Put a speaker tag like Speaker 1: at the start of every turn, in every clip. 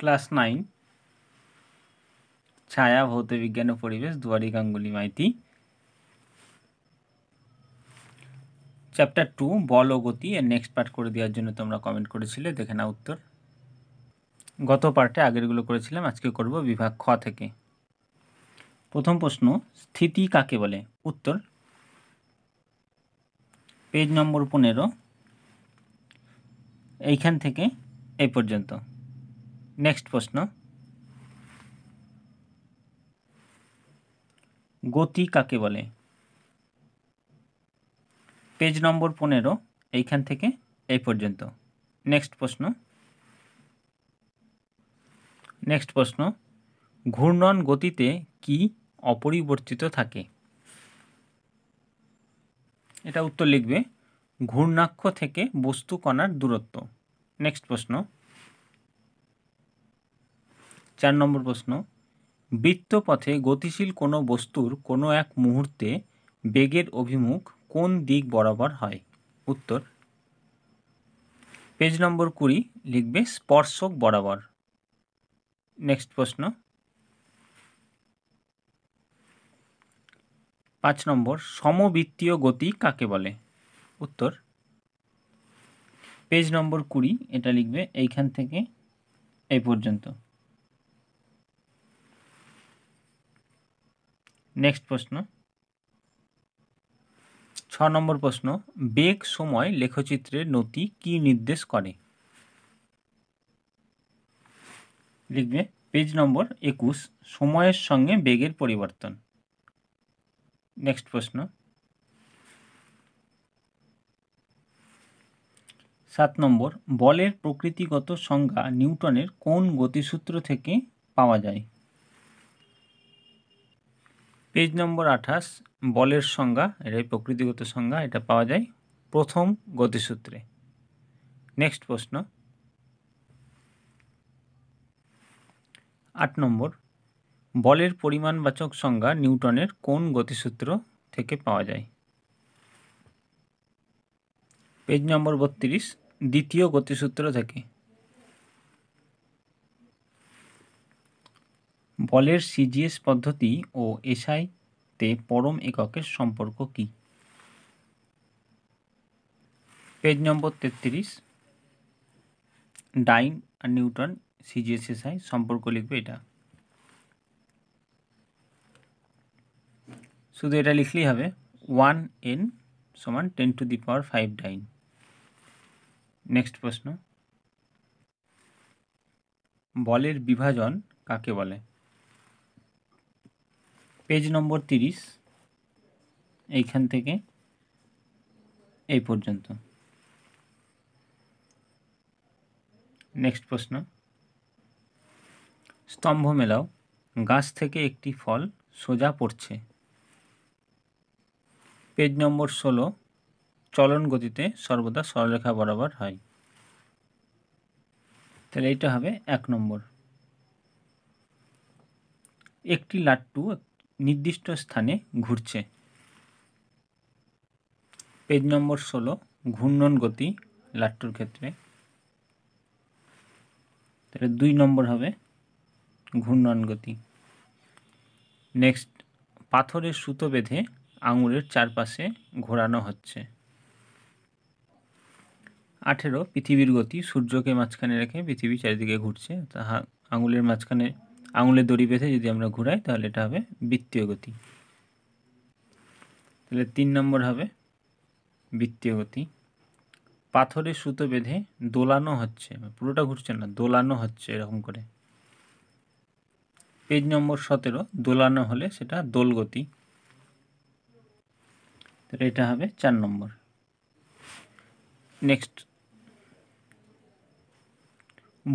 Speaker 1: class nine ছায়া ভৌত বিজ্ঞান ও পরিবেশ দুয়ারি গাঙ্গুলি মাইতি চ্যাপ্টার টু বল ও গতি এর নেক্সট পার্ট করে দেওয়ার জন্য তোমরা কমেন্ট করেছিলে দেখে না উত্তর গত পার্টে আগেরগুলো করেছিলাম আজকে করব বিভাগ খ থেকে প্রথম প্রশ্ন স্থিতি কাকে বলে উত্তর পেজ নম্বর পনেরো এইখান থেকে এই পর্যন্ত নেক্সট প্রশ্ন গতি কাকে বলে পেজ নম্বর পনেরো এইখান থেকে এই পর্যন্ত নেক্সট প্রশ্ন নেক্সট প্রশ্ন ঘূর্ণন গতিতে কি অপরিবর্তিত থাকে এটা উত্তর লিখবে ঘূর্ণাক্ষ থেকে বস্তু কণার দূরত্ব নেক্সট প্রশ্ন চার নম্বর প্রশ্ন বৃত্তপথে গতিশীল কোনো বস্তুর কোনো এক মুহূর্তে বেগের অভিমুখ কোন দিক বরাবর হয় উত্তর পেজ নম্বর কুড়ি লিখবে স্পর্শক বরাবর নেক্সট প্রশ্ন পাঁচ নম্বর সমবৃত্তীয় গতি কাকে বলে উত্তর পেজ নম্বর কুড়ি এটা লিখবে এইখান থেকে এই পর্যন্ত নেক্সট প্রশ্ন ছ নম্বর প্রশ্ন বেগ সময় লেখচিত্রের নথি কি নির্দেশ করে লিখবে পেজ নম্বর একুশ সময়ের সঙ্গে বেগের পরিবর্তন নেক্সট প্রশ্ন সাত নম্বর বলের প্রকৃতিগত সংজ্ঞা নিউটনের কোন গতিসূত্র থেকে পাওয়া যায় পেজ নম্বর আঠাশ বলের সংজ্ঞা এটাই প্রকৃতিগত সংজ্ঞা এটা পাওয়া যায় প্রথম গতিসূত্রে নেক্সট প্রশ্ন আট নম্বর বলের পরিমাণবাচক সংজ্ঞা নিউটনের কোন গতিসূত্র থেকে পাওয়া যায় পেজ নম্বর বত্রিশ দ্বিতীয় গতিসূত্র থেকে বলের সিজিএস পদ্ধতি ও এসআইতে পরম এককের সম্পর্ক কি পেজ নম্বর তেত্রিশ ডাইন আর নিউটন সিজিএস এসআই সম্পর্ক লিখবে এটা শুধু এটা লিখলেই হবে ওয়ান এন সমান ten to the power five dyne next প্রশ্ন বলের বিভাজন কাকে বলে পেজ নম্বর তিরিশ এইখান থেকে এই পর্যন্ত নেক্সট প্রশ্ন স্তম্ভ মেলাও গাছ থেকে একটি ফল সোজা পড়ছে পেজ নম্বর ষোলো চলন গতিতে সর্বদা সরলরেখা বরাবর হয় তাহলে এইটা হবে এক নম্বর একটি লাট্টু নির্দিষ্ট স্থানে ঘুরছে পেজ নম্বর ষোলো ঘূর্ণন গতি লাট্টুর ক্ষেত্রে তাহলে দুই নম্বর হবে ঘূর্ণন গতি নেক্সট পাথরের সুতো বেঁধে আঙুরের চারপাশে ঘোরানো হচ্ছে আঠেরো পৃথিবীর গতি সূর্যকে মাঝখানে রেখে পৃথিবী চারিদিকে ঘুরছে তাহা আঙুলের মাঝখানে আঙুলের দড়ি বেঁধে যদি আমরা ঘুরাই তাহলে এটা হবে বৃত্তীয় গতি তাহলে তিন নম্বর হবে বৃত্তীয় গতি পাথরে সুতো বেঁধে দোলানো হচ্ছে মানে পুরোটা ঘুরছে না দোলানো হচ্ছে এরকম করে পেজ নম্বর সতেরো দোলানো হলে সেটা দোলগতি তাহলে এটা হবে চার নম্বর নেক্সট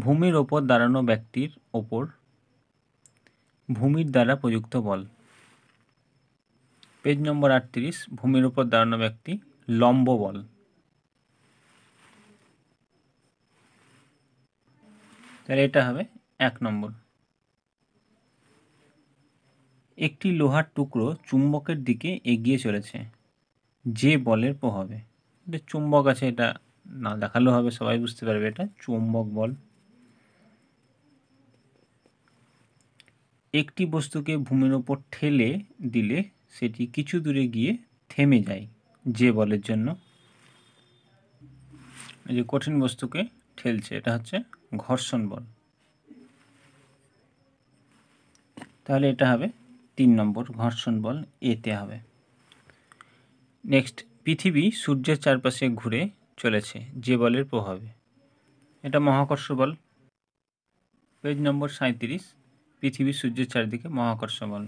Speaker 1: ভূমির ওপর দাঁড়ানো ব্যক্তির ওপর ভূমির দ্বারা প্রযুক্ত বল পেজ নম্বর আটত্রিশ ভূমির উপর দাঁড়ানো ব্যক্তি লম্ব বল তাহলে এটা হবে এক নম্বর একটি লোহার টুকরো চুম্বকের দিকে এগিয়ে চলেছে যে বলের প্রভাবে এটা চুম্বক আছে এটা না দেখালেও হবে সবাই বুঝতে পারবে এটা চুম্বক বল একটি বস্তুকে ভূমির ওপর ঠেলে দিলে সেটি কিছু দূরে গিয়ে থেমে যায় যে বলের জন্য এই যে কঠিন বস্তুকে ঠেলছে এটা হচ্ছে ঘর্ষণ বল তাহলে এটা হবে তিন নম্বর ঘর্ষণ বল এতে হবে নেক্সট পৃথিবী সূর্যের চারপাশে ঘুরে চলেছে যে বলের প্রভাবে এটা মহাকর্ষ বল পেজ নম্বর সাঁত্রিশ পৃথিবী সূর্যের চারিদিকে মহাকর্ষ বল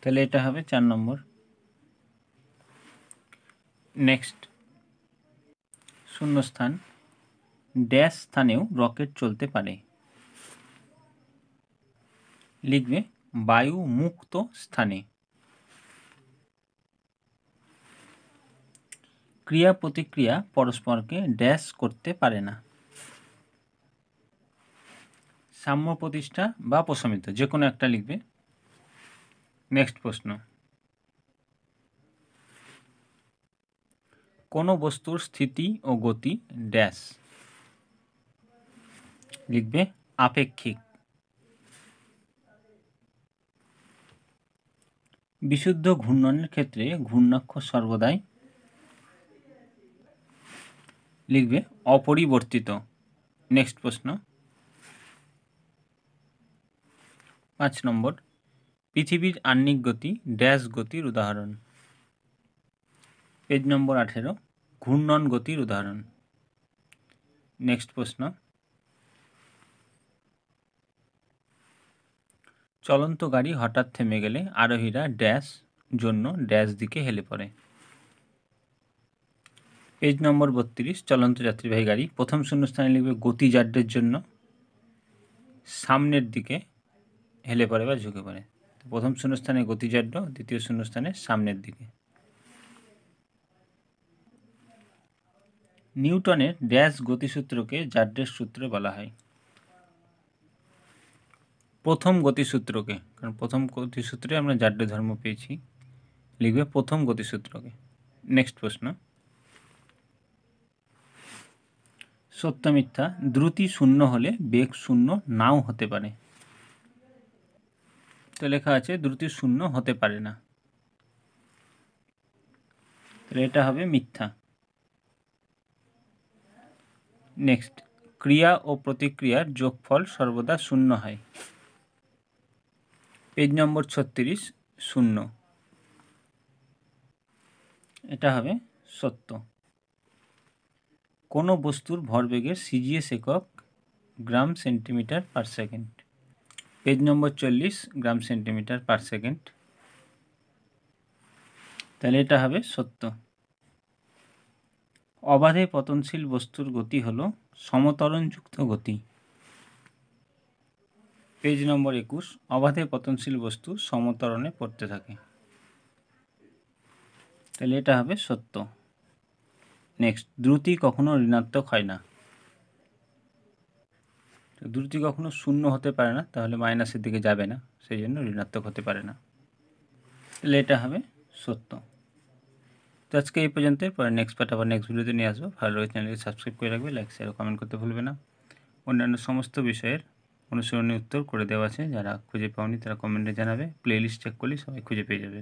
Speaker 1: তাহলে এটা হবে চার নম্বর নেক্সট শূন্যস্থান ড্যাশ স্থানেও রকেট চলতে পারে লিখবে বায়ু মুক্ত স্থানে ক্রিয়া প্রতিক্রিয়া পরস্পরকে ড্যাশ করতে পারে না সাম্য প্রতিষ্ঠা বা প্রশমিত যে কোনো একটা লিখবে নেক্সট প্রশ্ন কোনো বস্তুর স্থিতি ও গতি ড্যাশ লিখবে আপেক্ষিক বিশুদ্ধ ঘূর্ণনের ক্ষেত্রে ঘূর্ণাক্ষ সর্বদাই লিখবে অপরিবর্তিত নেক্সট প্রশ্ন পাঁচ নম্বর পৃথিবীর আহ্নিক গতি ড্যাশ গতির উদাহরণ পেজ নম্বর আঠেরো ঘূর্ণন গতির উদাহরণ নেক্সট প্রশ্ন চলন্ত গাড়ি হঠাৎ থেমে গেলে আরোহীরা ড্যাশ জন্য ড্যাশ দিকে হেলে পড়ে পেজ নম্বর বত্রিশ চলন্ত যাত্রীবাহী গাড়ি প্রথম শূন্যস্থানে লিখবে গতি জাড্যের জন্য সামনের দিকে হেলে পরেবে ঝুকে পরে প্রথম শূন্যস্থানে গতিজড়ত্ব দ্বিতীয় শূন্যস্থানে সামনের দিকে নিউটনের ড্যাশ গতিসূত্রকে জড়ত্বের সূত্র বলা হয় প্রথম গতিসূত্রকে কারণ প্রথম গতিসূত্রে আমরা জড়ত্বের ধর্ম পেয়েছি লিখবে প্রথম গতিসূত্রকে নেক্সট প্রশ্ন সত্ব মিথ্যা দృతి শূন্য হলে বেগ শূন্য নাও হতে পারে তো লেখা আছে দ্রুতি শূন্য হতে পারে না তাহলে এটা হবে মিথ্যা নেক্সট ক্রিয়া ও প্রতিক্রিয়ার যোগফল সর্বদা শূন্য হয় পেজ নম্বর ছত্রিশ শূন্য এটা হবে সত্য কোনো বস্তুর ভরবেগের সিজিএস একক gram centimetre per second page নম্বর চল্লিশ গ্রাম সেন্টিমিটার পার সেকেন্ড তাহলে এটা হবে সত্য অবাধে পতনশীল বস্তুর গতি হল সমতরণযুক্ত গতি পেজ নম্বর একুশ অবাধে পতনশীল বস্তু সমতরণে পড়তে থাকে তাহলে এটা হবে সত্য নেক্সট দ্রুতি কখনো ঋণাত্মক হয় না তো দুটি কখনো শূন্য হতে পারে না তাহলে মাইনাসের দিকে যাবে না সেই জন্য ঋণাত্মক হতে পারে না তাহলে এটা হবে সত্য তো আজকে এই পর্যন্ত পরে নেক্সট পার্ট আবার নেক্সট ভিডিওতে নিয়ে আসবো ভালো লাগে চ্যানেলকে সাবস্ক্রাইব করে রাখবে লাইক শেয়ার কমেন্ট করতে ভুলবে না অন্যান্য সমস্ত বিষয়ের অনুসরণীয় উত্তর করে দেওয়া আছে যারা খুঁজে পাওনি তারা কমেন্টে জানাবে লিস্ট চেক করলে সবাই খুঁজে পেয়ে যাবে